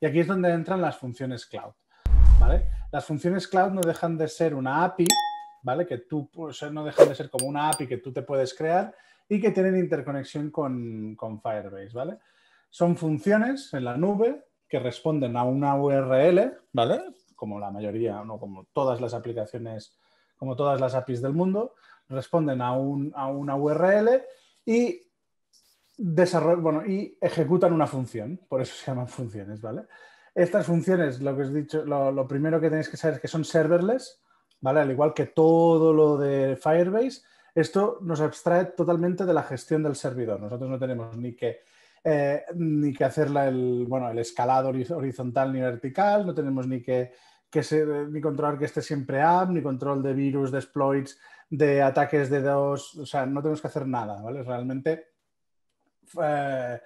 Y aquí es donde entran las funciones cloud. ¿vale? Las funciones cloud no dejan de ser una API, ¿vale? Que tú, no dejan de ser como una API que tú te puedes crear y que tienen interconexión con, con Firebase, ¿vale? Son funciones en la nube que responden a una URL, ¿vale? Como la mayoría, no como todas las aplicaciones, como todas las APIs del mundo, responden a, un, a una URL y desarrollan, bueno, y ejecutan una función, por eso se llaman funciones, ¿vale? Estas funciones, lo que os he dicho, lo, primero que tenéis que saber es que son serverless, ¿vale? Al igual que todo lo de Firebase, esto nos abstrae totalmente de la gestión del servidor. Nosotros no tenemos ni que, eh, ni que hacer el, bueno, el escalado horizontal ni vertical, no tenemos ni que, ni controlar que esté siempre app, ni control de virus, de exploits, de ataques de dos, o sea, no tenemos que hacer nada, ¿vale? Realmente eh,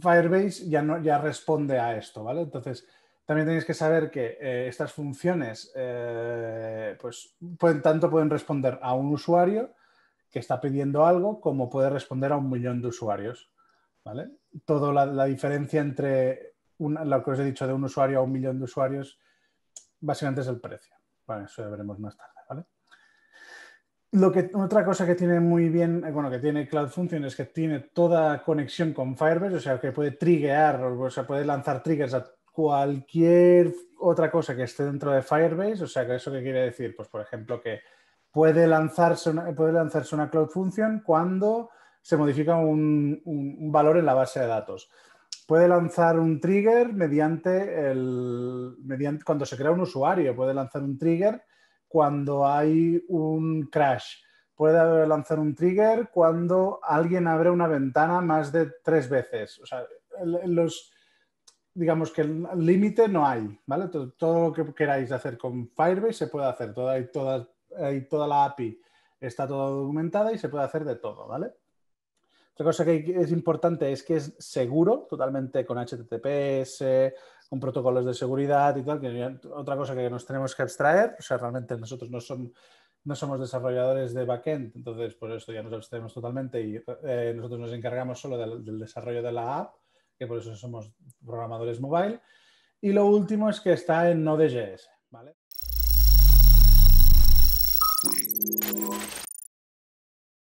Firebase ya, no, ya responde a esto, ¿vale? Entonces, también tenéis que saber que eh, estas funciones eh, pues, pueden, tanto pueden responder a un usuario que está pidiendo algo como puede responder a un millón de usuarios. ¿vale? Toda la, diferencia entre lo que os he dicho de un usuario a un millón de usuarios básicamente es el precio. Bueno, eso ya veremos más tarde. ¿vale? Lo que, otra cosa que tiene muy bien, eh, bueno, que tiene Cloud Function es que tiene toda conexión con Firebase, o sea, que puede triggear, o sea, puede lanzar triggers a cualquier otra cosa que esté dentro de Firebase, o sea, que eso que quiere decir, pues por ejemplo, que puede lanzarse una, puede una Cloud Function cuando se modifica un, un valor en la base de datos. Puede lanzar un trigger mediante el mediante cuando se crea un usuario, puede lanzar un trigger cuando hay un crash. Puede lanzar un trigger cuando alguien abre una ventana más de tres veces. O sea, los, digamos que el límite no hay, ¿vale? Todo, lo que queráis hacer con Firebase se puede hacer, toda, toda, toda la API está toda documentada y se puede hacer de todo, ¿vale? Otra cosa que es importante es que es seguro, totalmente con HTTPS, protocolos de seguridad y tal, que otra cosa que nos tenemos que abstraer, o sea, realmente nosotros no, son, no somos desarrolladores de backend, entonces por esto ya nos abstraemos totalmente y eh, nosotros nos encargamos solo del, del desarrollo de la app, que por eso somos programadores mobile. Y lo último es que está en Node.js, ¿vale?